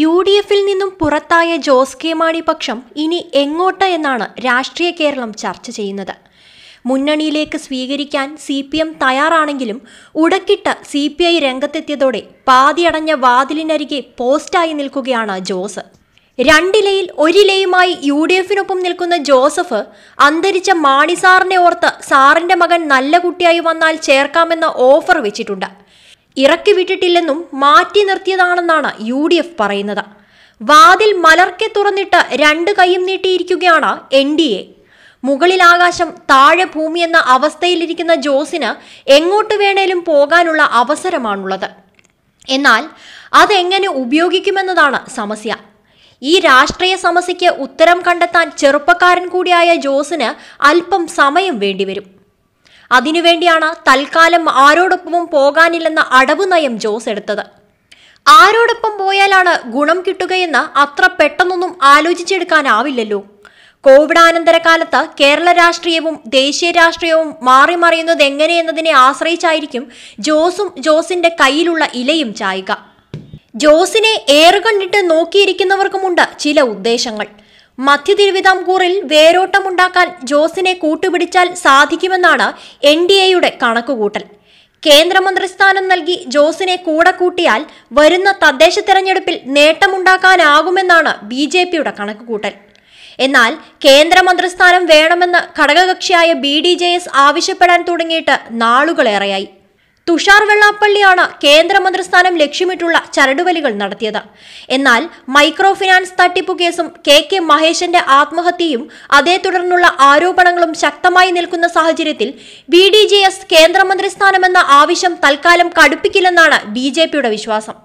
U D എഫിൽ നിന്നും പുറത്തായ ജോസ് കെ മാണി പക്ഷം ഇനി എങ്ങോട്ട് എന്നാണ് രാഷ്ട്രീയ കേരളം ചർച്ച ചെയ്യുന്നത് മുന്നണിയിലേക്ക് സ്വീകരിക്കാൻ സി പി എം തയ്യാറാണെങ്കിലും ഉടക്കിട്ട് സി പി ഐ രംഗത്തെത്തിയതോടെ പാതിയടഞ്ഞ വാതിലിനരികെ പോസ്റ്റായി നിൽക്കുകയാണ് ജോസ് രണ്ടിലയിൽ ഒരിലയുമായി യു ഡി എഫിനൊപ്പം നിൽക്കുന്ന ജോസഫ് അന്തരിച്ച മാണി സാറിനെ ഓർത്ത് സാറിന്റെ മകൻ നല്ല കുട്ടിയായി വന്നാൽ ചേർക്കാമെന്ന ഓഫർ വെച്ചിട്ടുണ്ട് ഇറക്കി വിട്ടിട്ടില്ലെന്നും മാറ്റി നിർത്തിയതാണെന്നാണ് യു ഡി എഫ് പറയുന്നത് വാതിൽ മലർക്കെ തുറന്നിട്ട് രണ്ട് കൈയും നീട്ടിയിരിക്കുകയാണ് എൻ ഡി എ മുകളിൽ ആകാശം താഴെ ഭൂമി എന്ന അവസ്ഥയിലിരിക്കുന്ന ജോസിന് എങ്ങോട്ട് വേണേലും പോകാനുള്ള അവസരമാണുള്ളത് എന്നാൽ അതെങ്ങനെ ഉപയോഗിക്കുമെന്നതാണ് സമസ്യ ഈ രാഷ്ട്രീയ സമസ്യയ്ക്ക് ഉത്തരം കണ്ടെത്താൻ ചെറുപ്പക്കാരൻ കൂടിയായ ജോസിന് അല്പം സമയം വേണ്ടിവരും അതിനുവേണ്ടിയാണ് തൽക്കാലം ആരോടൊപ്പവും പോകാനില്ലെന്ന അടവ് നയം ജോസ് എടുത്തത് ആരോടൊപ്പം പോയാലാണ് ഗുണം കിട്ടുകയെന്ന് അത്ര പെട്ടെന്നൊന്നും ആലോചിച്ചെടുക്കാനാവില്ലല്ലോ കോവിഡാനന്തര കാലത്ത് കേരള രാഷ്ട്രീയവും ദേശീയ രാഷ്ട്രീയവും മാറി മറിയുന്നത് എങ്ങനെയെന്നതിനെ ആശ്രയിച്ചായിരിക്കും ജോസും ജോസിന്റെ കയ്യിലുള്ള ഇലയും ചായുക ജോസിനെ ഏറുകണ്ടിട്ട് നോക്കിയിരിക്കുന്നവർക്കുമുണ്ട് ചില ഉദ്ദേശങ്ങൾ മധ്യ തിരുവിതാംകൂറിൽ വേരോട്ടമുണ്ടാക്കാൻ ജോസിനെ കൂട്ടുപിടിച്ചാൽ സാധിക്കുമെന്നാണ് എൻ ഡി എയുടെ കണക്കുകൂട്ടൽ കേന്ദ്രമന്ത്രിസ്ഥാനം നൽകി ജോസിനെ കൂടെ കൂട്ടിയാൽ വരുന്ന തദ്ദേശ തെരഞ്ഞെടുപ്പിൽ നേട്ടമുണ്ടാക്കാനാകുമെന്നാണ് ബി ജെ പിയുടെ കണക്കുകൂട്ടൽ എന്നാൽ കേന്ദ്രമന്ത്രിസ്ഥാനം വേണമെന്ന് ഘടകകക്ഷിയായ ബി ഡി ജെ എസ് ആവശ്യപ്പെടാൻ തുടങ്ങിയിട്ട് നാളുകളേറെയായി തുഷാർ വെള്ളാപ്പള്ളിയാണ് കേന്ദ്രമന്ത്രി സ്ഥാനം ലക്ഷ്യമിട്ടുള്ള ചരടുവലികൾ നടത്തിയത് എന്നാൽ മൈക്രോ ഫിനാൻസ് തട്ടിപ്പു കേസും കെ കെ മഹേഷന്റെ ആത്മഹത്യയും അതേ തുടർന്നുള്ള ആരോപണങ്ങളും ശക്തമായി നിൽക്കുന്ന സാഹചര്യത്തിൽ ബി ഡി ജെ എസ് കേന്ദ്രമന്ത്രിസ്ഥാനമെന്ന ആവശ്യം തൽക്കാലം കടുപ്പിക്കില്ലെന്നാണ് ബി ജെ പിയുടെ വിശ്വാസം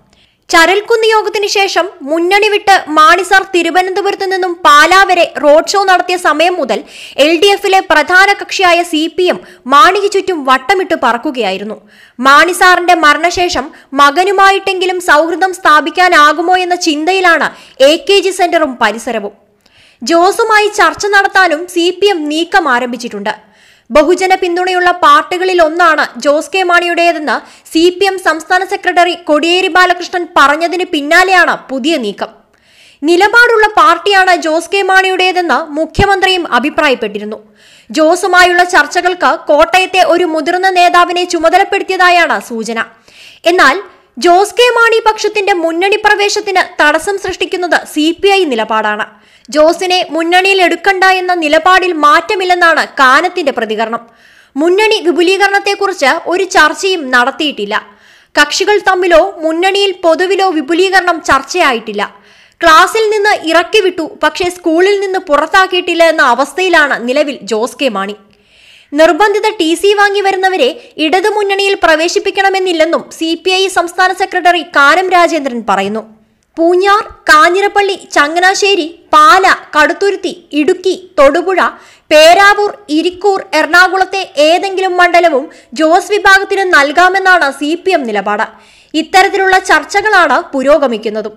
ചരൽക്കുന്ന് യോഗത്തിന് ശേഷം മുന്നണി വിട്ട് മാണിസാർ തിരുവനന്തപുരത്തു തിരുവനന്തപുരത്ത് നിന്നും പാലാ വരെ റോഡ് ഷോ നടത്തിയ സമയം മുതൽ എൽ ഡി എഫിലെ പ്രധാന കക്ഷിയായ സി പി എം മാണിക്ക് ചുറ്റും വട്ടമിട്ട് പറക്കുകയായിരുന്നു മാണിസാറിന്റെ മരണശേഷം മകനുമായിട്ടെങ്കിലും സൗഹൃദം സ്ഥാപിക്കാനാകുമോ എന്ന ചിന്തയിലാണ് എ കെ ജി സെന്ററും പരിസരവും ജോസുമായി ചർച്ച നടത്താനും സി പി എം നീക്കം ആരംഭിച്ചിട്ടുണ്ട് ബഹുജന പിന്തുണയുള്ള പാർട്ടികളിൽ ഒന്നാണ് ജോസ് കെ മാണിയുടേതെന്ന് സി സംസ്ഥാന സെക്രട്ടറി കോടിയേരി ബാലകൃഷ്ണൻ പറഞ്ഞതിന് പിന്നാലെയാണ് പുതിയ നീക്കം നിലപാടുള്ള പാർട്ടിയാണ് ജോസ് കെ മാണിയുടേതെന്ന് മുഖ്യമന്ത്രിയും അഭിപ്രായപ്പെട്ടിരുന്നു ജോസുമായുള്ള ചർച്ചകൾക്ക് കോട്ടയത്തെ ഒരു മുതിർന്ന നേതാവിനെ ചുമതലപ്പെടുത്തിയതായാണ് സൂചന എന്നാൽ ജോസ് കെ മാണി പക്ഷത്തിന്റെ മുന്നണി പ്രവേശത്തിന് തടസ്സം സൃഷ്ടിക്കുന്നത് സി നിലപാടാണ് ജോസിനെ എടുക്കണ്ട എന്ന നിലപാടിൽ മാറ്റമില്ലെന്നാണ് കാനത്തിന്റെ പ്രതികരണം മുന്നണി വിപുലീകരണത്തെക്കുറിച്ച് ഒരു ചർച്ചയും നടത്തിയിട്ടില്ല കക്ഷികൾ തമ്മിലോ മുന്നണിയിൽ പൊതുവിലോ വിപുലീകരണം ചർച്ചയായിട്ടില്ല ക്ലാസ്സിൽ നിന്ന് ഇറക്കി വിട്ടു പക്ഷേ സ്കൂളിൽ നിന്ന് പുറത്താക്കിയിട്ടില്ല എന്ന അവസ്ഥയിലാണ് നിലവിൽ ജോസ് കെ മാണി നിർബന്ധിത ടി സി വാങ്ങി വരുന്നവരെ ഇടതുമുന്നണിയിൽ പ്രവേശിപ്പിക്കണമെന്നില്ലെന്നും സി സംസ്ഥാന സെക്രട്ടറി കാനം രാജേന്ദ്രൻ പറയുന്നു പൂഞ്ഞാർ കാഞ്ഞിരപ്പള്ളി ചങ്ങനാശ്ശേരി പാല കടുത്തുരുത്തി ഇടുക്കി തൊടുപുഴ പേരാവൂർ ഇരിക്കൂർ എറണാകുളത്തെ ഏതെങ്കിലും മണ്ഡലവും ജോസ് വിഭാഗത്തിന് നൽകാമെന്നാണ് സി പി എം നിലപാട് ഇത്തരത്തിലുള്ള ചർച്ചകളാണ് പുരോഗമിക്കുന്നതും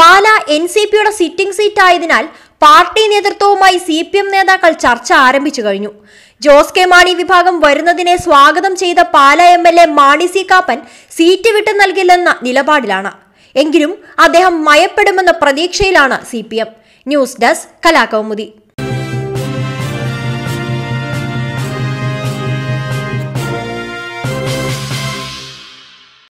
പാല എൻ സി പിയുടെ സിറ്റിംഗ് ആയതിനാൽ പാർട്ടി നേതൃത്വവുമായി സി പി എം നേതാക്കൾ ചർച്ച ആരംഭിച്ചു കഴിഞ്ഞു ജോസ് കെ മാണി വിഭാഗം വരുന്നതിനെ സ്വാഗതം ചെയ്ത Pala M L A Mani C Kappan seat വിട്ടു നൽകില്ലെന്ന നിലപാടിലാണ് എങ്കിലും അദ്ദേഹം മയപ്പെടുമെന്ന പ്രതീക്ഷയിലാണ് സി ന്യൂസ് ഡെസ്ക് കലാകൗമുദി